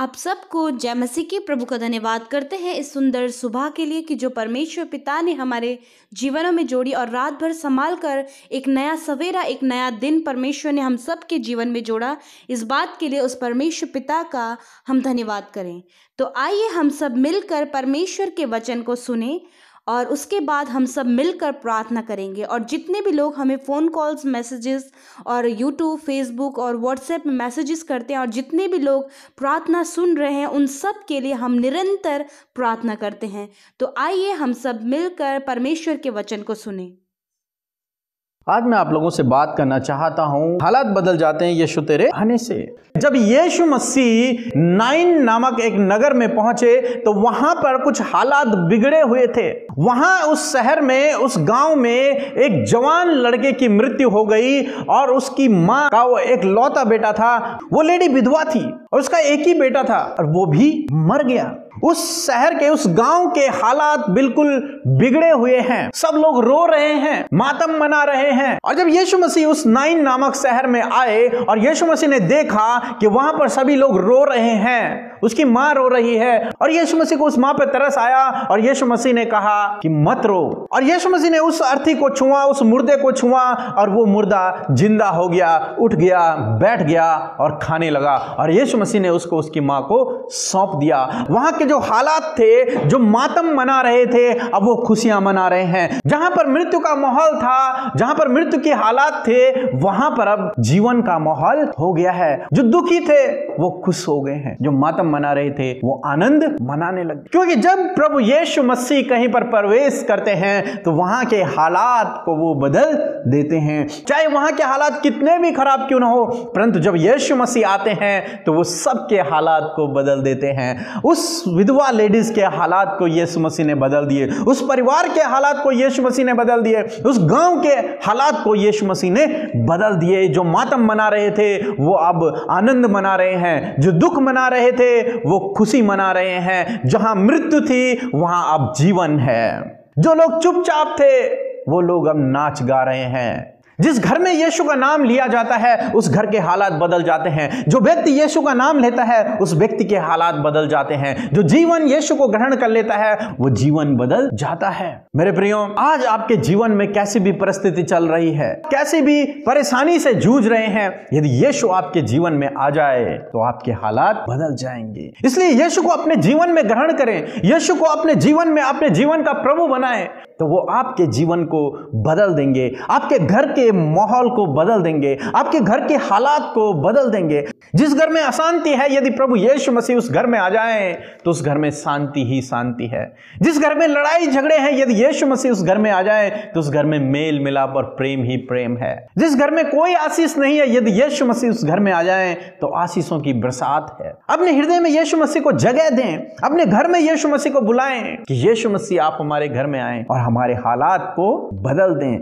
आप सबको जय मसीह के प्रभु का धन्यवाद करते हैं इस सुंदर सुबह के लिए कि जो परमेश्वर पिता ने हमारे जीवनों में जोड़ी और रात भर संभाल कर एक नया सवेरा एक नया दिन परमेश्वर ने हम सब के जीवन में जोड़ा इस बात के लिए उस परमेश्वर पिता का हम धन्यवाद करें तो आइए हम सब मिलकर परमेश्वर के वचन को सुने और उसके बाद हम सब मिलकर प्रार्थना करेंगे और जितने भी लोग हमें फ़ोन कॉल्स मैसेजेस और यूट्यूब फेसबुक और व्हाट्सएप में मैसेजेस करते हैं और जितने भी लोग प्रार्थना सुन रहे हैं उन सब के लिए हम निरंतर प्रार्थना करते हैं तो आइए हम सब मिलकर परमेश्वर के वचन को सुने आज मैं आप लोगों से बात करना चाहता हूं हालात बदल जाते हैं यीशु तेरे आने से जब यीशु मसीह नाइन नामक एक नगर में पहुंचे तो वहां पर कुछ हालात बिगड़े हुए थे वहां उस शहर में उस गांव में एक जवान लड़के की मृत्यु हो गई और उसकी माँ का वो एक लौता बेटा था वो लेडी विधवा थी और उसका एक ही बेटा था और वो भी मर गया उस शहर के उस गांव के हालात बिल्कुल बिगड़े हुए हैं सब लोग रो रहे हैं मातम मना रहे हैं और जब यीशु मसीह उस नाइन नामक शहर में आए और यीशु मसीह ने देखा कि वहां पर सभी लोग रो रहे हैं उसकी माँ रो रही है और यीशु मसीह को उस माँ पर तरस आया और यीशु मसीह ने कहा कि मत रो और यीशु मसीह ने उस अर्थी को छुआ उस मुर्दे को छुआ और वो मुर्दा जिंदा हो गया उठ गया बैठ गया और खाने लगा और यीशु मसीह ने उसको उसकी माँ को सौंप दिया वहां के जो हालात थे जो मातम मना रहे थे अब वो खुशियां मना रहे हैं जहां पर मृत्यु का माहौल था जहां पर मृत्यु के हालात थे वहां पर अब जीवन का माहौल हो गया है जो दुखी थे वो खुश हो गए हैं जो मातम मना रहे थे वो आनंद मनाने लगे क्योंकि जब प्रभु यीशु मसीह कहीं पर प्रवेश करते हैं तो वहां के हालात को वो बदल देते हैं चाहे वहां के हालात कितने भी खराब क्यों ना हो परंतु जब यीशु मसीह आते हैं तो वो सबके हालात को बदल देते हैं उस विधवा लेडीज के हालात को यीशु मसीह ने बदल दिए उस परिवार के हालात को यीशु मसीह ने बदल दिए उस गांव के हालात को यीशु मसीह ने बदल दिए जो मातम मना रहे थे वो अब आनंद मना रहे हैं जो दुख मना रहे थे वो खुशी मना रहे हैं जहां मृत्यु थी वहां अब जीवन है जो लोग चुपचाप थे वो लोग अब नाच गा रहे हैं जिस घर में यीशु का नाम लिया जाता है उस घर के हालात बदल जाते हैं जो व्यक्ति यीशु का नाम लेता है उस व्यक्ति के हालात बदल जाते हैं जो जीवन यीशु को ग्रहण कर लेता है वो जीवन बदल जाता है मेरे प्रियो आज आपके जीवन में कैसी भी परिस्थिति चल रही है कैसी भी परेशानी से जूझ रहे हैं यदि यीशु आपके जीवन में आ जाए तो आपके हालात बदल जाएंगे इसलिए यीशु को अपने जीवन में ग्रहण करें यीशु को अपने जीवन में अपने जीवन का प्रभु बनाएं तो वो आपके जीवन को बदल देंगे आपके घर के माहौल को बदल देंगे आपके घर के हालात को बदल देंगे जिस घर में अशांति है यदि प्रभु यीशु मसीह उस घर में आ जाए तो उस घर में शांति ही शांति है जिस घर में लड़ाई झगड़े हैं यदि यीशु मसीह उस घर में आ जाए तो उस घर में मेल मिलाप और प्रेम ही प्रेम है जिस घर में कोई आशीष नहीं है यदि यीशु मसीह उस घर में आ जाए तो आशीषों की बरसात है अपने हृदय में यीशु मसीह को जगह दें अपने घर में यीशु मसीह को बुलाएं कि यीशु मसीह आप हमारे घर में आए और हमारे हालात को बदल दें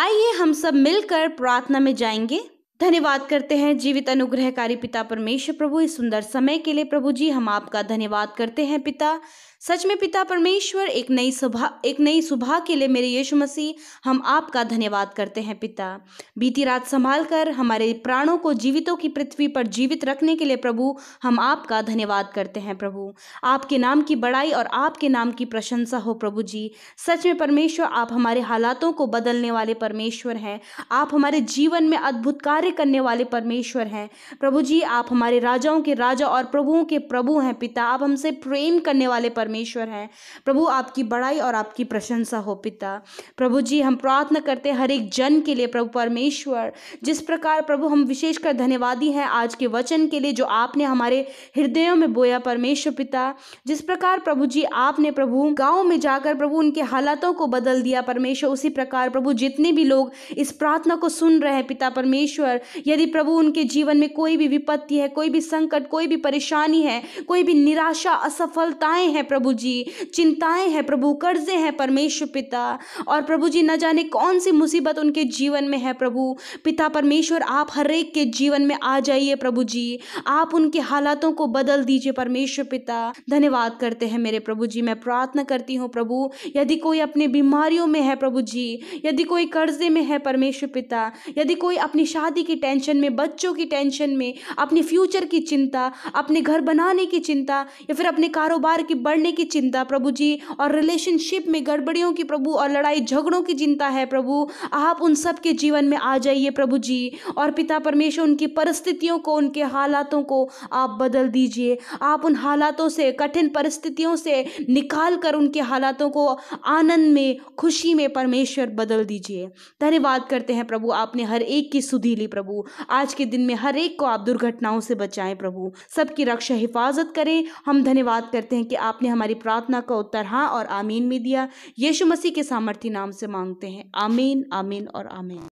आइए हम सब मिलकर प्रार्थना में जाएंगे धन्यवाद करते हैं जीवित अनुग्रहकारी पिता परमेश्वर प्रभु इस सुंदर समय के लिए प्रभु जी हम आपका धन्यवाद करते हैं पिता सच में पिता परमेश्वर एक नई सुबह एक नई सुबह के लिए मेरे यीशु मसीह हम आपका धन्यवाद करते हैं पिता बीती रात संभाल कर हमारे प्राणों को जीवितों की पृथ्वी पर जीवित रखने के लिए प्रभु हम आपका धन्यवाद करते हैं प्रभु आपके नाम की बड़ाई और आपके नाम की प्रशंसा हो प्रभु जी सच में परमेश्वर आप हमारे हालातों को बदलने वाले परमेश्वर हैं आप हमारे जीवन में अद्भुत कार्य करने वाले परमेश्वर हैं प्रभु जी आप हमारे राजाओं के राजा और प्रभुओं के प्रभु हैं पिता आप हमसे प्रेम करने वाले परमेश्वर हैं प्रभु आपकी बड़ाई और आपकी प्रशंसा हो पिता प्रभु जी हम प्रार्थना करते हर एक जन के लिए प्रभु परमेश्वर जिस प्रकार प्रभु हम विशेषकर धन्यवादी हैं आज के वचन के लिए जो आपने हमारे हृदयों में बोया परमेश्वर पिता जिस प्रकार प्रभु जी आपने प्रभु गाँव में जाकर प्रभु उनके हालातों को बदल दिया परमेश्वर उसी प्रकार प्रभु जितने भी लोग इस प्रार्थना को सुन रहे हैं पिता परमेश्वर यदि प्रभु उनके जीवन में कोई भी विपत्ति है कोई भी संकट कोई भी परेशानी है कोई भी निराशा असफलताएं हैं प्रभु प्रभु जी चिंताएं हैं प्रभु कर्जे हैं परमेश्वर पिता और प्रभु जी न जाने कौन सी मुसीबत उनके जीवन में है प्रभु पिता परमेश्वर आप हर एक के जीवन में आ जाइए प्रभु जी आप उनके हालातों को बदल दीजिए परमेश्वर पिता धन्यवाद करते हैं मेरे प्रभु जी मैं प्रार्थना करती हूँ प्रभु यदि कोई अपने बीमारियों में है प्रभु जी यदि कोई कर्जे में है परमेश्वर पिता यदि कोई अपनी शादी की टेंशन में बच्चों की टेंशन में अपने फ्यूचर की चिंता अपने घर बनाने की चिंता या फिर अपने कारोबार की बढ़ने निकलने की चिंता प्रभु जी और रिलेशनशिप में गड़बड़ियों की प्रभु और लड़ाई झगड़ों की चिंता है प्रभु आप उन सब के जीवन में आ जाइए प्रभु जी और पिता परमेश्वर उनकी परिस्थितियों को उनके हालातों को आप बदल दीजिए आप उन हालातों से कठिन परिस्थितियों से निकाल कर उनके हालातों को आनंद में खुशी में परमेश्वर बदल दीजिए धन्यवाद करते हैं प्रभु आपने हर एक की सुधी ली प्रभु आज के दिन में हर एक को आप दुर्घटनाओं से बचाएं प्रभु सबकी रक्षा हिफाजत करें हम धन्यवाद करते हैं कि आपने हम हमारी प्रार्थना का उत्तर हाँ और आमीन में दिया यीशु मसीह के सामर्थी नाम से मांगते हैं आमीन आमीन और आमीन